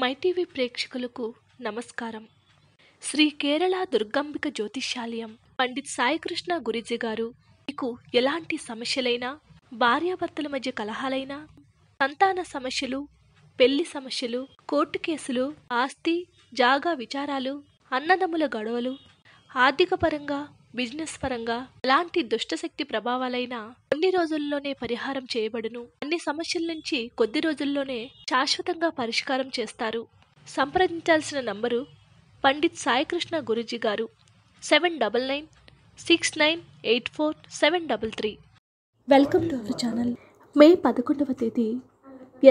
MyTV ప్రేక్షకులకు నమస్కారం శ్రీ కేరళ దుర్గంబిక జ్యోతిషాలయం పండిత్ సాయికృష్ణ గురిజీ గారు మీకు ఎలాంటి సమస్యలైనా భార్యాభర్తల మధ్య కలహాలైనా సంతాన సమస్యలు పెళ్లి సమస్యలు కోర్టు కేసులు ఆస్తి జాగా విచారాలు అన్నదమ్ముల గొడవలు ఆర్థికపరంగా బిజినెస్ పరంగా ఎలాంటి దుష్టశక్తి ప్రభావాలైనా కొన్ని రోజుల్లోనే పరిహారం చేయబడును అన్ని సమస్యల నుంచి కొద్ది రోజుల్లోనే శాశ్వతంగా పరిష్కారం చేస్తారు సంప్రదించాల్సిన నంబరు పండిత్ సాయికృష్ణ గురుజీ గారు seven double nine six nine eight four seven double three welcome to our channel May పదకొండవ తేదీ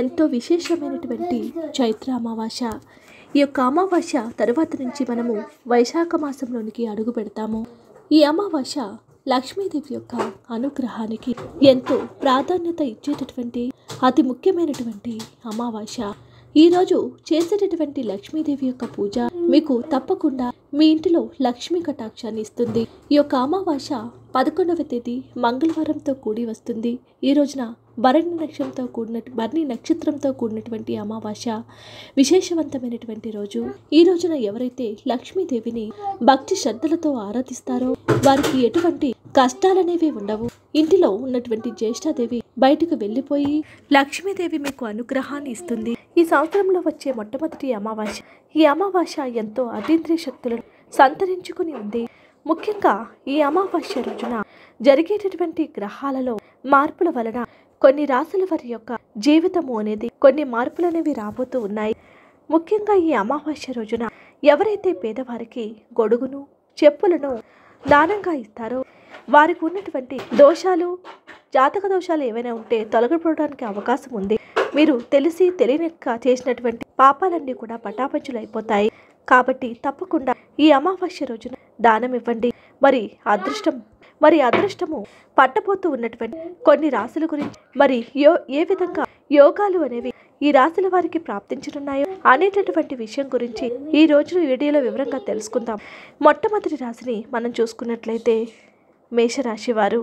ఎంతో విశేషమైనటువంటి చైత్ర అమావాస్య ఈ యొక్క అమావాస్య తర్వాత నుంచి మనము వైశాఖ మాసంలోనికి అడుగు పెడతాము ఈ అమావాస్య లక్ష్మీదేవి యొక్క అనుగ్రహానికి ఎంతో ప్రాధాన్యత ఇచ్చేటటువంటి అతి ముఖ్యమైనటువంటి అమావాస్య ఈరోజు చేసేటటువంటి లక్ష్మీదేవి యొక్క పూజ మీకు తప్పకుండా మీ ఇంటిలో లక్ష్మీ కటాక్షాన్ని ఇస్తుంది ఈ యొక్క అమావాస్య పదకొండవ తేదీ మంగళవారంతో కూడి వస్తుంది ఈ రోజున భరణి నక్షత్రంతో కూడిన భరణి నక్షత్రంతో కూడినటువంటి అమావాస్య విశేషవంతమైనటువంటి రోజు ఈ రోజున ఎవరైతే లక్ష్మీదేవిని భక్తి శ్రద్ధలతో ఆరాధిస్తారో వారికి ఎటువంటి కష్టాలనేవి ఉండవు ఇంటిలో ఉన్నటువంటి జ్యేష్ఠాదేవి బయటకు వెళ్ళిపోయి లక్ష్మీదేవి మీకు అనుగ్రహాన్ని ఇస్తుంది ఈ సంవత్సరంలో వచ్చే మొట్టమొదటి అమావాస్య ఈ అమావాస్య ఎంతో అతీంద్రియ శక్తులను సంతరించుకుని ఉంది ముఖ్యంగా ఈ అమావాస్య రోజున జరిగేటటువంటి గ్రహాలలో మార్పుల వలన కొన్ని రాసుల వారి యొక్క జీవితము అనేది కొన్ని మార్పులనేవి రాబోతూ ఉన్నాయి ముఖ్యంగా ఈ అమావాస్య రోజున ఎవరైతే పేదవారికి గొడుగును చెప్పులను దానంగా ఇస్తారో వారికి ఉన్నటువంటి దోషాలు జాతక దోషాలు ఏవైనా ఉంటే తొలగిపోవడానికి అవకాశం ఉంది మీరు తెలిసి తెలియనక చేసినటువంటి పాపాలన్నీ కూడా పటాపంచులు అయిపోతాయి కాబట్టి తప్పకుండా ఈ అమావాస్య రోజున దానం ఇవ్వండి మరి అదృష్టం మరి అదృష్టము పట్టపోతూ ఉన్నటువంటి కొన్ని రాశుల గురించి మరి యో ఏ విధంగా యోగాలు అనేవి ఈ రాశుల వారికి ప్రాప్తించనున్నాయో అనేటటువంటి విషయం గురించి ఈ రోజు వీడియోలో వివరంగా తెలుసుకుందాం మొట్టమొదటి రాశిని మనం చూసుకున్నట్లయితే మేషరాశి వారు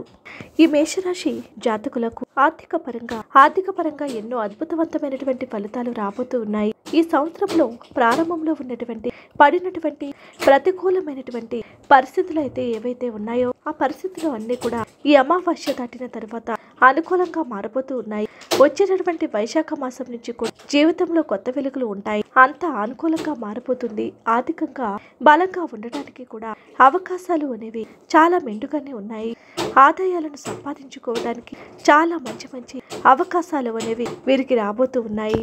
ఈ మేషరాశి జాతకులకు ఆర్థిక పరంగా ఆర్థిక పరంగా ఎన్నో అద్భుతవంతమైనటువంటి ఫలితాలు రాబోతూ ఉన్నాయి ఈ సంవత్సరంలో ప్రారంభంలో ఉన్నటువంటి పడినటువంటి ప్రతికూలమైనటువంటి పరిస్థితులు అయితే ఏవైతే ఉన్నాయో ఆ పరిస్థితులు అన్నీ కూడా ఈ అమావాస్య దాటిన తర్వాత అనుకూలంగా మారిపోతూ ఉన్నాయి వచ్చేటటువంటి వైశాఖ మాసం నుంచి కూడా జీవితంలో కొత్త వెలుగులు ఉంటాయి అంత అనుకూలంగా మారిపోతుంది ఆర్థికంగా బలంగా ఉండటానికి కూడా అవకాశాలు అనేవి చాలా మెండుగానే ఉన్నాయి ఆదాయాలను సంపాదించుకోవడానికి చాలా మంచి మంచి అవకాశాలు అనేవి వీరికి రాబోతూ ఉన్నాయి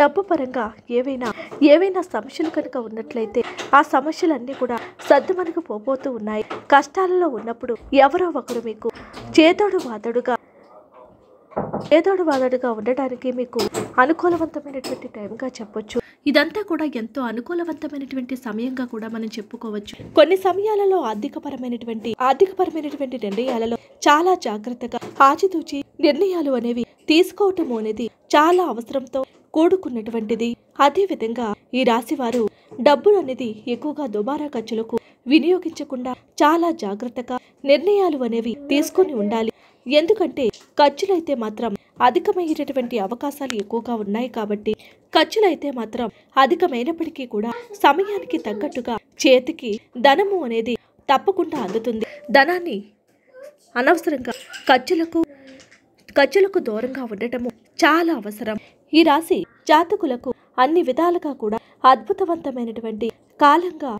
డబ్బు పరంగా ఏవైనా ఏవైనా సమస్యలు కనుక ఉన్నట్లయితే ఆ సమస్యలన్నీ కూడా సర్దుమణికి పో తోబోతూ ఉన్నాయి కష్టాలలో ఉన్నప్పుడు ఎవరో ఒకడు మీకు చేతోడు వాదడుగా చేతోడు వాదడుగా ఉండడానికి మీకు అనుకూలవంతమైనటువంటి టైంగా చెప్పొచ్చు ఇదంతా కూడా ఎంతో అనుకూలవంతమైనటువంటి సమయంగా కూడా మనం చెప్పుకోవచ్చు కొన్ని సమయాలలో ఆర్థికపరమైనటువంటి ఆర్థికపరమైనటువంటి నిర్ణయాలలో చాలా జాగ్రత్తగా ఆచితూచి నిర్ణయాలు అనేవి తీసుకోవటం అనేది చాలా అవసరంతో కూడుకున్నటువంటిది అదేవిధంగా ఈ రాశి వారు డబ్బులు అనేది ఎక్కువగా దుబారా ఖర్చులకు వినియోగించకుండా చాలా జాగ్రత్తగా నిర్ణయాలు అనేవి తీసుకొని ఉండాలి ఎందుకంటే ఖర్చులైతే మాత్రం అధికమైనటువంటి అవకాశాలు ఎక్కువగా ఉన్నాయి కాబట్టి ఖర్చులైతే మాత్రం అధికమైనప్పటికీ కూడా సమయానికి తగ్గట్టుగా చేతికి ధనము అనేది తప్పకుండా అందుతుంది ధనాన్ని అనవసరంగా ఖర్చులకు ఖర్చులకు దూరంగా ఉండటము చాలా అవసరం ఈ రాశి జాతకులకు అన్ని విధాలుగా కూడా అద్భుతవంతమైనటువంటి కాలంగా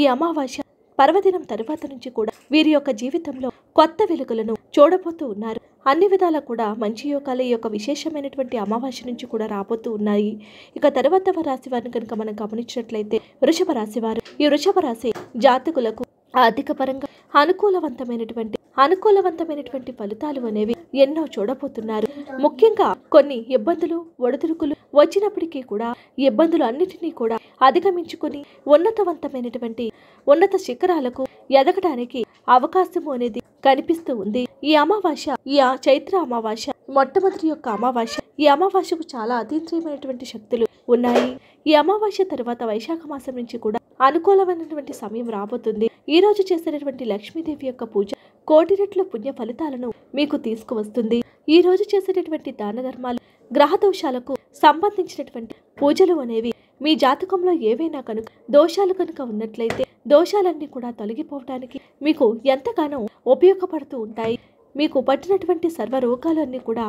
ఈ అమావాస్య పర్వదినం తరువాత నుంచి కూడా వీరి యొక్క జీవితంలో కొత్త వెలుగులను చూడబోతూ ఉన్నారు అన్ని విధాలా కూడా మంచి యోగాలు ఈ యొక్క విశేషమైనటువంటి అమావాస్య నుంచి కూడా రాబోతూ ఉన్నాయి ఇక తర్వాత రాశి వారిని కనుక మనం గమనించినట్లయితే వృషభ రాశి వారు ఈ వృషభ రాశి జాతకులకు ఆర్థిక పరంగా అనుకూలవంతమైనటువంటి అనుకూలవంతమైనటువంటి ఫలితాలు అనేవి ఎన్నో చూడబోతున్నారు ముఖ్యంగా కొన్ని ఇబ్బందులు ఒడిదుడుకులు వచ్చినప్పటికీ కూడా ఇబ్బందులు అన్నిటినీ కూడా అధిగమించుకుని ఉన్నతవంతమైనటువంటి ఉన్నత శిఖరాలకు ఎదగడానికి అవకాశము అనేది కనిపిస్తూ ఉంది ఈ అమావాస్య ఈ చైత్ర అమావాస్య మొట్టమొదటి యొక్క అమావాస్య ఈ అమావాస్యకు చాలా అతీంద్రియమైనటువంటి శక్తులు ఉన్నాయి ఈ అమావాస్య తర్వాత వైశాఖ మాసం నుంచి కూడా అనుకూలమైనటువంటి సమయం రాబోతుంది ఈ రోజు చేసినటువంటి లక్ష్మీదేవి యొక్క పూజ కోటి రెట్ల పుణ్య ఫలితాలను మీకు తీసుకువస్తుంది ఈ రోజు చేసేటటువంటి దాన ధర్మాలు గ్రహ దోషాలకు సంబంధించినటువంటి పూజలు అనేవి మీ జాతకంలో ఏవైనా కనుక దోషాలు కనుక ఉన్నట్లయితే దోషాలన్నీ కూడా తొలగిపోవడానికి మీకు ఎంతగానో ఉపయోగపడుతూ ఉంటాయి మీకు పట్టినటువంటి సర్వ రోగాలన్నీ కూడా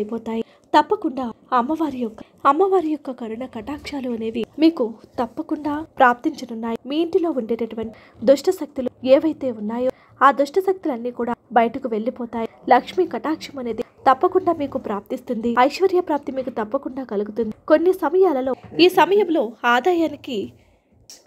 అయిపోతాయి తప్పకుండా అమ్మవారి యొక్క అమ్మవారి యొక్క కరుణ కటాక్షాలు అనేవి మీకు తప్పకుండా ప్రాప్తించనున్నాయి మీ ఇంటిలో ఉండేటటువంటి దుష్ట శక్తులు ఏవైతే ఉన్నాయో ఆ దుష్ట శక్తులన్నీ కూడా బయటకు వెళ్ళిపోతాయి లక్ష్మి కటాక్షం అనేది తప్పకుండా మీకు ప్రాప్తిస్తుంది ఐశ్వర్య ప్రాప్తి మీకు తప్పకుండా కలుగుతుంది కొన్ని సమయాలలో ఈ సమయంలో ఆదాయానికి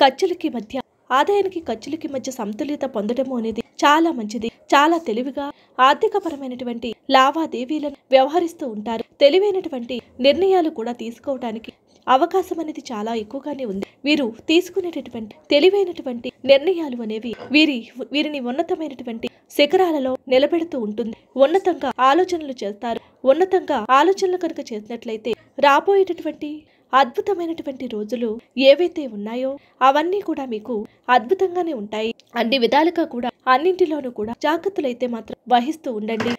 ఖర్చులకి మధ్య ఆదాయానికి ఖర్చులకి మధ్య సమతుల్యత పొందడము అనేది చాలా మంచిది చాలా తెలివిగా ఆర్థికపరమైనటువంటి లావాదేవీలను వ్యవహరిస్తూ ఉంటారు తెలివైనటువంటి నిర్ణయాలు కూడా తీసుకోవడానికి అవకాశం అనేది చాలా ఎక్కువగానే ఉంది వీరు తీసుకునేటటువంటి తెలివైనటువంటి నిర్ణయాలు అనేవి వీరి వీరిని ఉన్నతమైనటువంటి శిఖరాలలో నిలబెడుతూ ఉంటుంది ఉన్నతంగా ఆలోచనలు చేస్తారు ఉన్నతంగా ఆలోచనలు కనుక చేసినట్లయితే రాబోయేటటువంటి అద్భుతమైనటువంటి రోజులు ఏవైతే ఉన్నాయో అవన్నీ కూడా మీకు అద్భుతంగానే ఉంటాయి అన్ని విధాలుగా కూడా అన్నింటిలోనూ కూడా జాగ్రత్తలైతే మాత్రం వహిస్తూ ఉండండి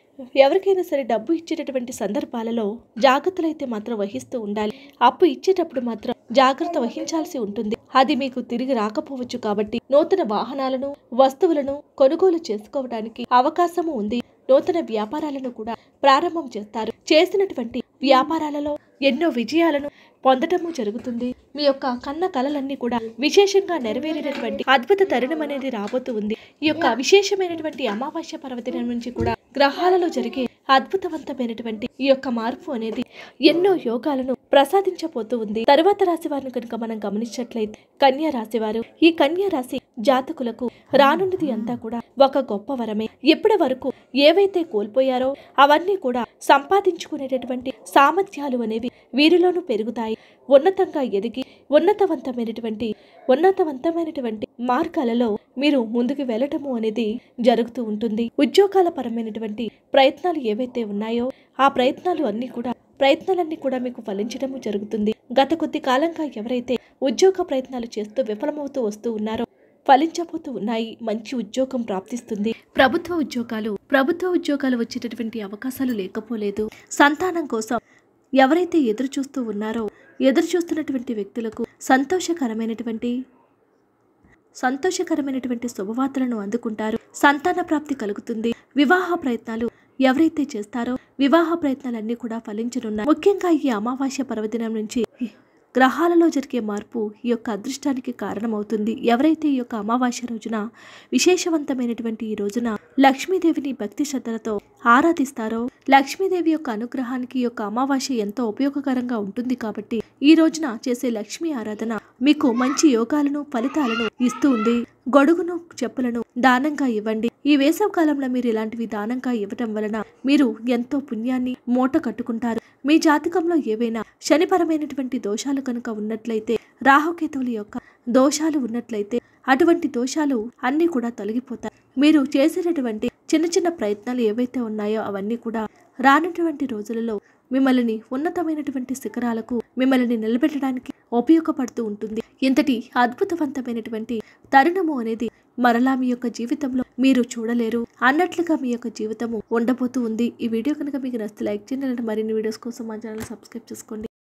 ఎవరికైనా సరే డబ్బు ఇచ్చేటటువంటి సందర్భాలలో జాగ్రత్తలు అయితే మాత్రం వహిస్తూ ఉండాలి అప్పు ఇచ్చేటప్పుడు మాత్రం జాగ్రత్త వహించాల్సి ఉంటుంది అది మీకు తిరిగి రాకపోవచ్చు కాబట్టి నూతన వాహనాలను వస్తువులను కొనుగోలు చేసుకోవడానికి అవకాశము ఉంది నూతన వ్యాపారాలను కూడా ప్రారంభం చేస్తారు చేసినటువంటి వ్యాపారాలలో ఎన్నో విజయాలను పొందటము జరుగుతుంది మీ యొక్క కన్న కలలన్నీ కూడా విశేషంగా నెరవేరినటువంటి అద్భుత తరుణం అనేది రాబోతూ ఉంది ఈ యొక్క విశేషమైనటువంటి అమావాస్య పర్వదినం నుంచి కూడా గ్రహాలలో జరిగే అద్భుతవంతమైనటువంటి ఈ యొక్క మార్పు అనేది ఎన్నో యోగాలను ప్రసాదించబోతూ ఉంది తరువాత రాశి వారిని కనుక మనం గమనించట్లయితే కన్యా రాశి వారు ఈ కన్యా రాశి జాతకులకు రానున్నది అంతా కూడా ఒక గొప్ప వరమే ఇప్పటి వరకు ఏవైతే కోల్పోయారో అవన్నీ కూడా సంపాదించుకునేటటువంటి సామర్థ్యాలు అనేవి వీరిలోనూ పెరుగుతాయి ఉన్నతంగా ఎదిగి ఉన్నతవంతమైనటువంటి ఉన్నతవంతమైనటువంటి మార్గాలలో మీరు ముందుకు వెళ్ళటము అనేది జరుగుతూ ఉంటుంది ఉద్యోగాల పరమైనటువంటి ప్రయత్నాలు ఏవైతే ఉన్నాయో ఆ ప్రయత్నాలు అన్నీ కూడా ప్రయత్నాలన్నీ కూడా మీకు ఫలించడము జరుగుతుంది గత కొద్ది కాలంగా ఎవరైతే ఉద్యోగ ప్రయత్నాలు చేస్తూ విఫలమవుతూ వస్తూ ఉన్నారో ఫలించబోతూ ఉన్నాయి మంచి ఉద్యోగం ప్రాప్తిస్తుంది ప్రభుత్వ ఉద్యోగాలు ప్రభుత్వ ఉద్యోగాలు వచ్చేటటువంటి అవకాశాలు లేకపోలేదు సంతానం కోసం ఎవరైతే ఎదురు చూస్తూ ఉన్నారో ఎదురు చూస్తున్నటువంటి వ్యక్తులకు సంతోషకరమైనటువంటి సంతోషకరమైనటువంటి శుభవార్తలను అందుకుంటారు సంతాన ప్రాప్తి కలుగుతుంది వివాహ ప్రయత్నాలు ఎవరైతే చేస్తారో వివాహ ప్రయత్నాలన్నీ కూడా ఫలించనున్నాయి ముఖ్యంగా ఈ అమావాస్య పర్వదినం నుంచి గ్రహాలలో జరిగే మార్పు ఈ యొక్క అదృష్టానికి కారణమవుతుంది ఎవరైతే ఈ యొక్క అమావాస్య రోజున విశేషవంతమైనటువంటి ఈ రోజున లక్ష్మీదేవిని భక్తి శ్రద్ధలతో ఆరాధిస్తారో లక్ష్మీదేవి యొక్క అనుగ్రహానికి యొక్క అమావాస్య ఎంతో ఉపయోగకరంగా ఉంటుంది కాబట్టి ఈ రోజున చేసే లక్ష్మీ ఆరాధన మీకు మంచి యోగాలను ఫలితాలను ఇస్తూ ఉంది గొడుగును చెప్పులను దానంగా ఇవ్వండి ఈ వేసవ కాలంలో మీరు ఇలాంటివి దానంగా ఇవ్వటం వలన మీరు ఎంతో పుణ్యాన్ని మూట కట్టుకుంటారు మీ జాతకంలో ఏవైనా శనిపరమైనటువంటి దోషాలు కనుక ఉన్నట్లయితే రాహుకేతువుల యొక్క దోషాలు ఉన్నట్లయితే అటువంటి దోషాలు అన్నీ కూడా తొలగిపోతాయి మీరు చేసేటటువంటి చిన్న చిన్న ప్రయత్నాలు ఏవైతే ఉన్నాయో అవన్నీ కూడా రానటువంటి రోజులలో మిమ్మల్ని ఉన్నతమైనటువంటి శిఖరాలకు మిమ్మల్ని నిలబెట్టడానికి ఉపయోగపడుతూ ఉంటుంది ఇంతటి అద్భుతవంతమైనటువంటి తరుణము అనేది మరలా మీ యొక్క జీవితంలో మీరు చూడలేరు అన్నట్లుగా మీ యొక్క జీవితము ఉండబోతూ ఉంది ఈ వీడియో కనుక మీకు నచ్చితే లైక్ చేయండి మరిన్ని వీడియోస్ కోసం మా ఛానల్ సబ్స్క్రైబ్ చేసుకోండి